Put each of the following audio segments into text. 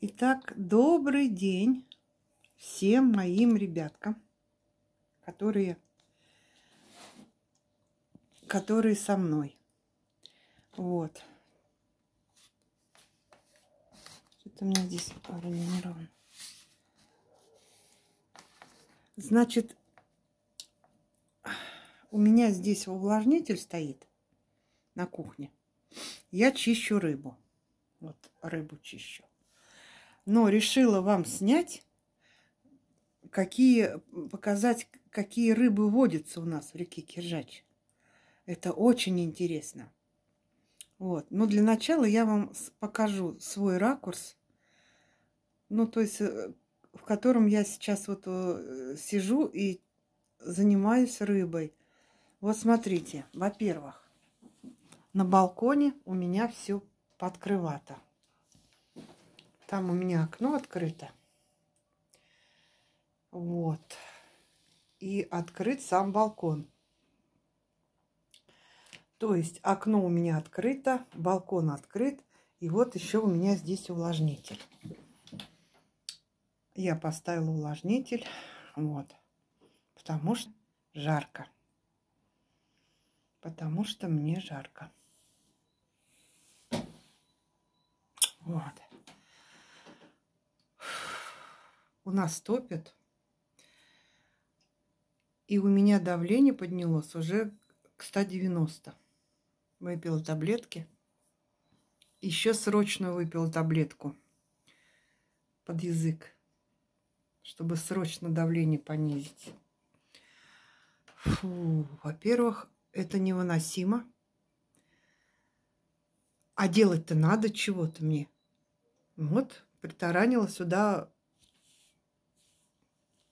Итак, добрый день всем моим ребяткам, которые, которые со мной. Вот. Что-то у меня здесь равно. Значит, у меня здесь увлажнитель стоит на кухне. Я чищу рыбу. Вот рыбу чищу но решила вам снять, какие, показать, какие рыбы водятся у нас в реке Киржач. Это очень интересно. Вот. Но для начала я вам покажу свой ракурс, ну, то есть, э, в котором я сейчас вот э, сижу и занимаюсь рыбой. Вот смотрите, во-первых, на балконе у меня все подкрывато. Там у меня окно открыто. Вот. И открыт сам балкон. То есть окно у меня открыто, балкон открыт. И вот еще у меня здесь увлажнитель. Я поставила увлажнитель. Вот. Потому что жарко. Потому что мне жарко. у нас топят. И у меня давление поднялось уже к 190. Выпила таблетки. Еще срочно выпила таблетку под язык, чтобы срочно давление понизить. во-первых, это невыносимо. А делать-то надо чего-то мне. Вот, притаранила сюда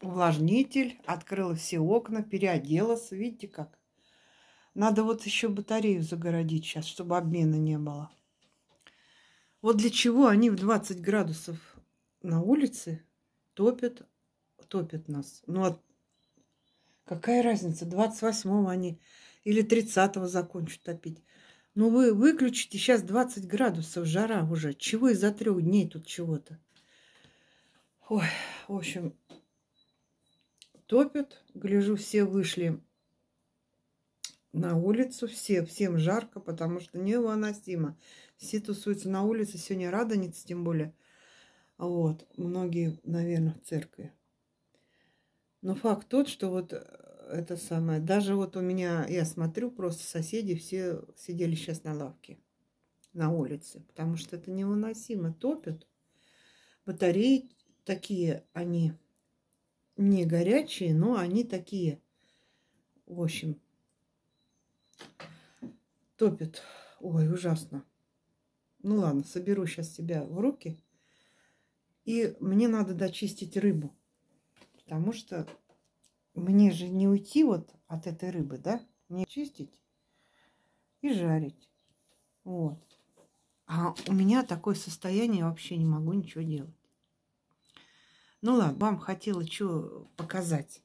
увлажнитель, открыла все окна, переоделась. Видите как? Надо вот еще батарею загородить сейчас, чтобы обмена не было. Вот для чего они в 20 градусов на улице топят, топят нас. Ну, а какая разница, 28-го они или 30-го закончат топить. Ну, вы выключите, сейчас 20 градусов, жара уже. Чего из-за трех дней тут чего-то? Ой, в общем, топят. Гляжу, все вышли на улицу, все, всем жарко, потому что невыносимо. Все тусуются на улице, сегодня радоница тем более. Вот, многие, наверное, в церкви. Но факт тот, что вот э, это самое, даже вот у меня, я смотрю, просто соседи все сидели сейчас на лавке, на улице, потому что это невыносимо, топят. Батареи такие, они не горячие, но они такие. В общем, топят. Ой, ужасно. Ну ладно, соберу сейчас себя в руки. И мне надо дочистить рыбу. Потому что мне же не уйти вот от этой рыбы, да? Мне чистить и жарить. Вот. А у меня такое состояние, я вообще не могу ничего делать. Ну ладно, вам хотела что показать.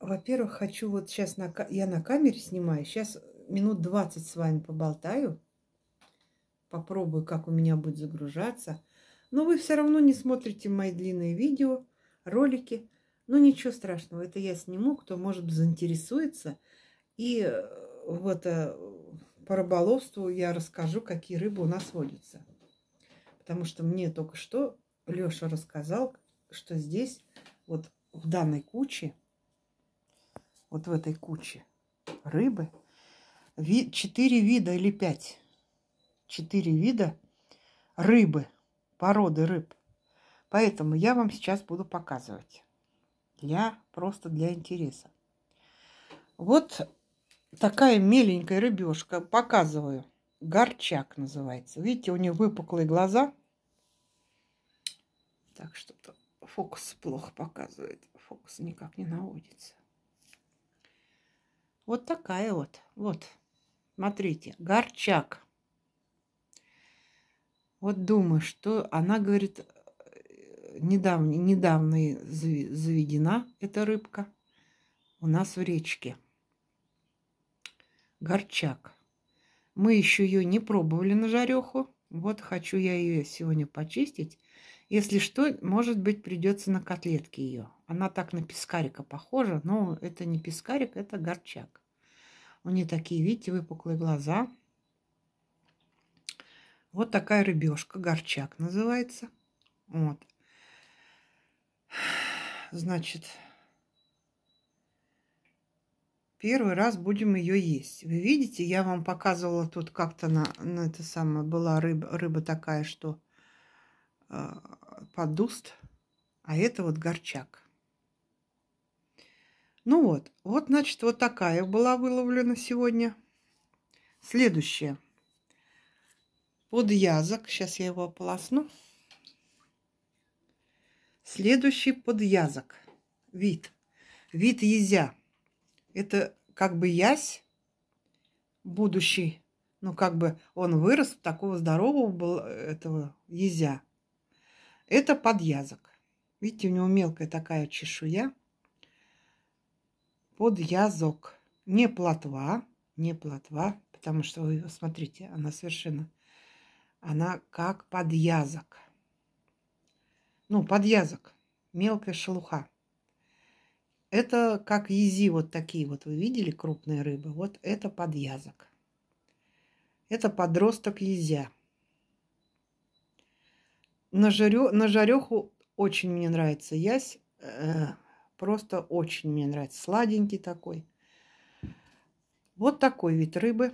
Во-первых, хочу вот сейчас, на, я на камере снимаю, сейчас минут 20 с вами поболтаю. Попробую, как у меня будет загружаться. Но вы все равно не смотрите мои длинные видео, ролики. Но ну, ничего страшного, это я сниму, кто, может, заинтересуется. И э, вот э, по рыболовству я расскажу, какие рыбы у нас водятся. Потому что мне только что Леша рассказал, что здесь, вот в данной куче, вот в этой куче рыбы, четыре вида или пять, четыре вида рыбы, породы рыб. Поэтому я вам сейчас буду показывать. Я просто для интереса. Вот такая меленькая рыбешка. Показываю. Горчак называется. Видите, у нее выпуклые глаза – так, что-то фокус плохо показывает. Фокус никак не наводится. Вот такая вот. Вот. Смотрите, горчак. Вот думаю, что она говорит, э, недавно, недавно заведена эта рыбка у нас в речке. Горчак. Мы еще ее не пробовали на жареху. Вот хочу я ее сегодня почистить если что, может быть, придется на котлетки ее. Она так на пискарика похожа, но это не пискарик, это горчак. У нее такие, видите, выпуклые глаза. Вот такая рыбешка, горчак называется. Вот. Значит, первый раз будем ее есть. Вы видите, я вам показывала тут как-то на, на это самое была рыба, рыба такая, что Э, подуст, а это вот горчак. Ну вот, вот, значит, вот такая была выловлена сегодня. Следующее. Подъязок. Сейчас я его ополосну. Следующий подъязок. Вид. Вид язя. Это как бы ясь будущий. Ну, как бы он вырос такого здорового был э, этого язя. Это подъязок. Видите, у него мелкая такая чешуя. Подъязок. Не плотва, не плотва, потому что вы смотрите, она совершенно, она как подъязок. Ну, подъязок, мелкая шелуха. Это как ези, вот такие вот вы видели крупные рыбы. Вот это подъязок. Это подросток езя на, жарю, на жареху очень мне нравится ясь. Э, просто очень мне нравится. Сладенький такой. Вот такой вид рыбы.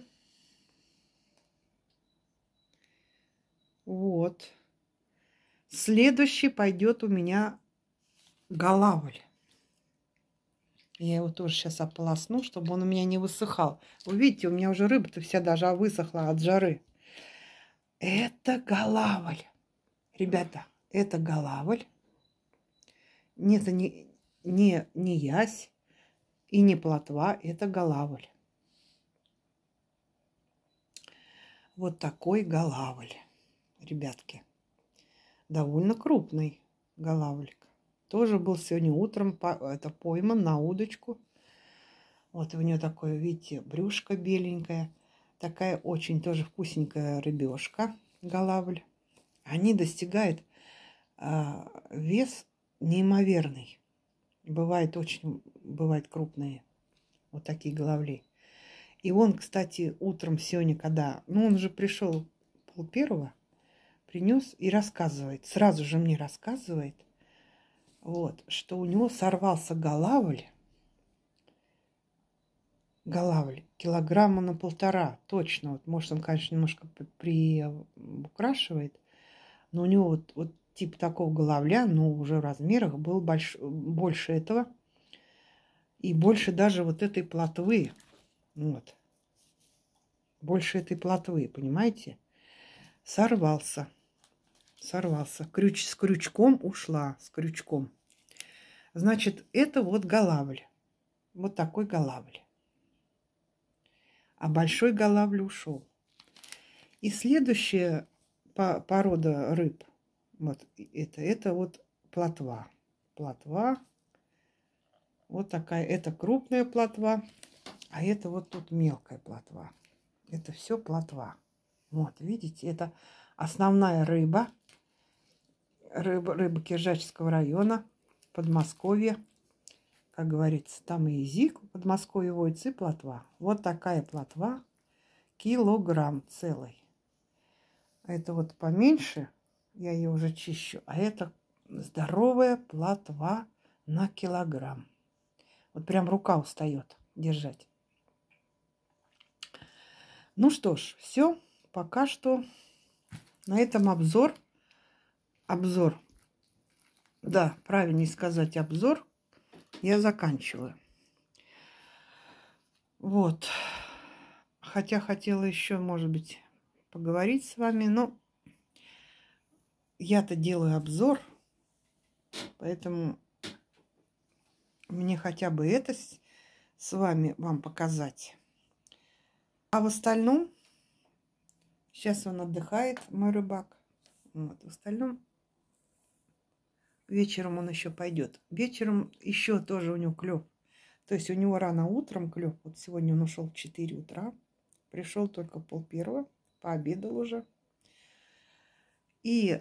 Вот. Следующий пойдет у меня голавль. Я его тоже сейчас ополосну, чтобы он у меня не высыхал. Вы видите, у меня уже рыба-то вся даже высохла от жары. Это голавль. Ребята, это Галавль. Нет, это не, не, не Ясь и не Плотва, это Галавль. Вот такой Галавль, ребятки. Довольно крупный Галавлик. Тоже был сегодня утром по, это пойман на удочку. Вот у нее такое, видите, брюшко беленькое. Такая очень тоже вкусненькая рыбешка, галавль они достигают э, вес неимоверный. Бывает очень, бывает крупные вот такие головли. И он, кстати, утром сегодня, когда, ну он же пришел пол первого, принес и рассказывает, сразу же мне рассказывает, вот, что у него сорвался голавль, голавль, килограмма на полтора, точно, вот, может, он, конечно, немножко приукрашивает, но ну, у него вот, вот тип такого головля, но уже в размерах был больш... больше этого. И больше даже вот этой плотвы. Вот. Больше этой плотвы, понимаете? Сорвался. Сорвался. Крюч с крючком ушла. С крючком. Значит, это вот голавль. Вот такой голавль. А большой голавль ушел. И следующее по порода рыб. Вот это, это вот плотва. Плотва. Вот такая, это крупная плотва, а это вот тут мелкая плотва. Это все плотва. Вот, видите, это основная рыба. Рыба, рыба Киржачского района, Подмосковья. Как говорится, там и язык Подмосковье водится, и плотва. Вот такая плотва. Килограмм целый. А это вот поменьше, я ее уже чищу. А это здоровая плотва на килограмм. Вот прям рука устает держать. Ну что ж, все. Пока что на этом обзор. Обзор. Да, правильнее сказать обзор. Я заканчиваю. Вот. Хотя хотела еще, может быть, поговорить с вами. Но я-то делаю обзор, поэтому мне хотя бы это с вами вам показать. А в остальном, сейчас он отдыхает, мой рыбак. Вот, в остальном вечером он еще пойдет. Вечером еще тоже у него клев. То есть у него рано утром клев. Вот сегодня он ушел в 4 утра. Пришел только пол первого пообедал уже. И э,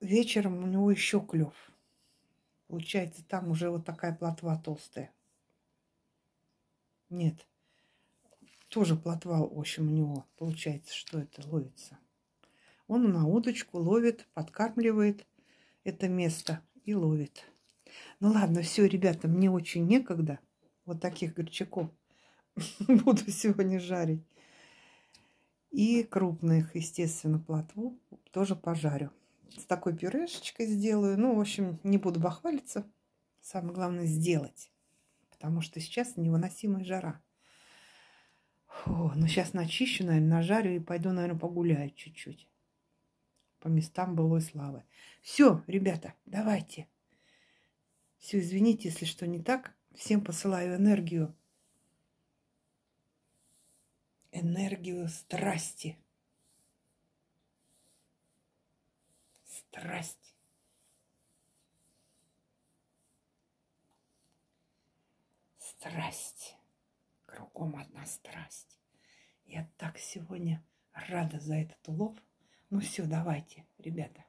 вечером у него еще клев. Получается, там уже вот такая плотва толстая. Нет, тоже плотва, в общем, у него получается, что это ловится. Он на удочку ловит, подкармливает это место и ловит. Ну ладно, все, ребята, мне очень некогда вот таких горчаков буду сегодня жарить. И крупных, естественно, плотву тоже пожарю. С такой пюрешечкой сделаю. Ну, в общем, не буду бахвалиться. Самое главное сделать. Потому что сейчас невыносимая жара. Фу, ну, сейчас начищу, наверное, нажарю и пойду, наверное, погуляю чуть-чуть. По местам былой славы. Все, ребята, давайте. Все, извините, если что не так. Всем посылаю энергию энергию страсти. Страсть. Страсть. Кругом одна страсть. Я так сегодня рада за этот улов. Ну все, давайте, ребята.